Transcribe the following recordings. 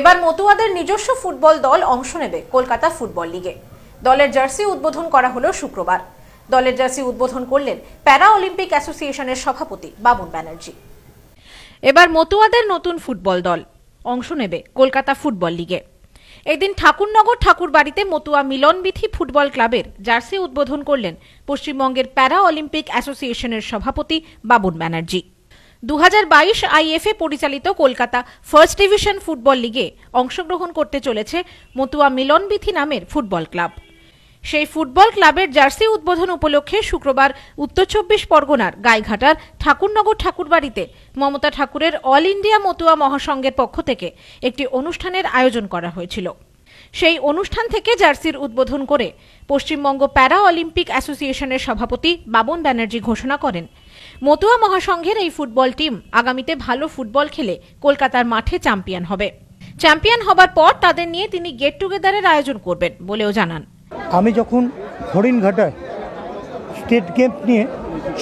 এবার মতুয়াদের নিজস্ব ফুটবল দল অংশ নেবে কলকাতা ফুটবল লিগে দলের জার্সি উদ্বোধন করা হলো শুক্রবার দলের জার্সি উদ্বোধন করলেন প্যারা অলিম্পিক অ্যাসোসিয়েশনের সভাপতি বাবুন ব্যানার্জি এবার মতুয়াদের নতুন ফুটবল দল অংশ নেবে কলকাতা ফুটবল লিগে এদিন ঠাকুরনগর ঠাকুরবাড়িতে মতুয়া মিলনবিথি ফুটবল ক্লাবের জার্সি উদ্বোধন করলেন পশ্চিমবঙ্গের প্যারা অলিম্পিক অ্যাসোসিয়েশনের সভাপতি বাবুন ব্যানার্জি দু আইএফএ পরিচালিত কলকাতা ফার্স্ট ডিভিশন ফুটবল লিগে অংশগ্রহণ করতে চলেছে মতুয়া মিলনবিথি নামের ফুটবল ক্লাব সেই ফুটবল ক্লাবের জার্সি উদ্বোধন উপলক্ষে শুক্রবার উত্তর চব্বিশ পরগনার গাইঘাটার ঠাকুরনগর ঠাকুরবাড়িতে মমতা ঠাকুরের অল ইন্ডিয়া মতুয়া মহাসংঘের পক্ষ থেকে একটি অনুষ্ঠানের আয়োজন করা হয়েছিল সেই অনুষ্ঠান থেকে জার্সির উদ্বোধন করে পশ্চিমবঙ্গ প্যারা অলিম্পিক অ্যাসোসিয়েশনের সভাপতি বাবন ব্যানার্জি ঘোষণা করেন মতুয়া মহাসংঘের এই ফুটবল টিম আগামীতে ভালো ফুটবল খেলে কলকাতার মাঠে চ্যাম্পিয়ন হবে চ্যাম্পিয়ন হবার পর তাদের নিয়ে তিনি গেট টুগেদারের আয়োজন করবেন বলেও জানান আমি যখন হরিণঘাটায় স্টেট গেম নিয়ে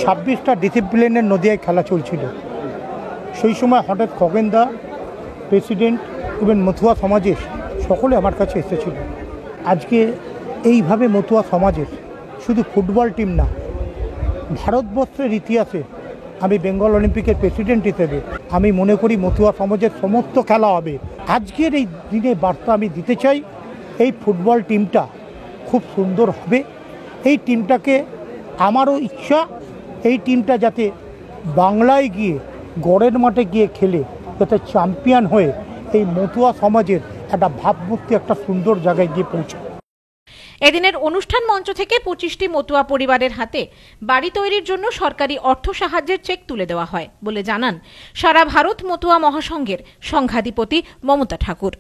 ছাব্বিশটা ডিসিপ্লিনের নদীয় খেলা চলছিল সেই সময় হঠাৎ খগেন দা প্রেসিডেন্ট এবং মথুয়া সমাজের সকলে আমার কাছে এসেছিল আজকে এইভাবে মতুয়া সমাজের শুধু ফুটবল টিম না ভারতবর্ষের ইতিহাসে আমি বেঙ্গল অলিম্পিকের প্রেসিডেন্ট হিসেবে আমি মনে করি মতুয়া সমাজের সমস্ত খেলা হবে আজকের এই দিনে বার্তা আমি দিতে চাই এই ফুটবল টিমটা খুব সুন্দর হবে এই টিমটাকে আমারও ইচ্ছা এই টিমটা যাতে বাংলায় গিয়ে গড়ের মাঠে গিয়ে খেলে যাতে চ্যাম্পিয়ন হয়ে এই মতুয়া সমাজের একটা ভাবমূর্তি একটা সুন্দর জায়গায় গিয়ে পৌঁছাবে এদিনের অনুষ্ঠান মঞ্চ থেকে পঁচিশটি মতুয়া পরিবারের হাতে বাড়ি তৈরির জন্য সরকারি অর্থ সাহায্যের চেক তুলে দেওয়া হয় বলে জানান সারা ভারত মতুয়া মহাসংঘের সংঘাধিপতি মমতা ঠাকুর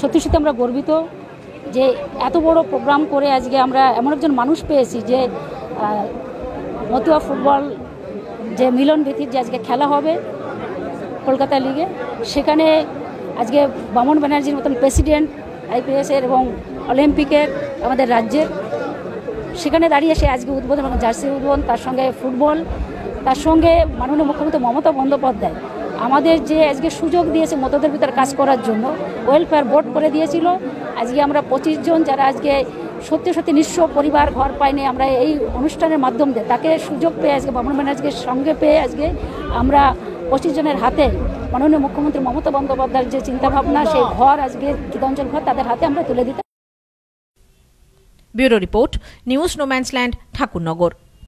সত্যি সত্যি আমরা গর্বিত যে এত বড় প্রোগ্রাম করে আজকে আমরা এমন একজন মানুষ পেয়েছি যে মতুয়া ফুটবল যে মিলন ভিত্তির যে আজকে খেলা হবে কলকাতা লিগে সেখানে আজকে বামন ব্যানার্জির মতন প্রেসিডেন্ট আইপিএসের এবং অলিম্পিকের আমাদের রাজ্যের সেখানে দাঁড়িয়ে সে আজকে উদ্বোধন এবং জার্সি উদ্বোধন তার সঙ্গে ফুটবল তার সঙ্গে মাননীয় মুখ্যমন্ত্রী মমতা বন্দ্যোপাধ্যায় আমাদের যে আজকে সুযোগ দিয়েছে মতদের ভিতরে কাজ করার জন্য ওয়েলফেয়ার বোর্ড করে দিয়েছিল আজকে আমরা পঁচিশ জন যারা আজকে সত্যি সত্যি নিঃস্ব পরিবার ঘর পাইনি আমরা এই অনুষ্ঠানের মাধ্যম দিয়ে তাকে সুযোগ পেয়ে আজকে বামন ব্যানার্জির সঙ্গে পেয়ে আজকে আমরা পঁচিশ জনের হাতে মাননীয় মুখ্যমন্ত্রী মমতা বন্দ্যোপাধ্যায়ের যে চিন্তাভাবনা সেই ঘর আজকে গীতাঞ্চল ঘর তাদের হাতে আমরা তুলে দিতে bureau report news no man's land Thakurnagar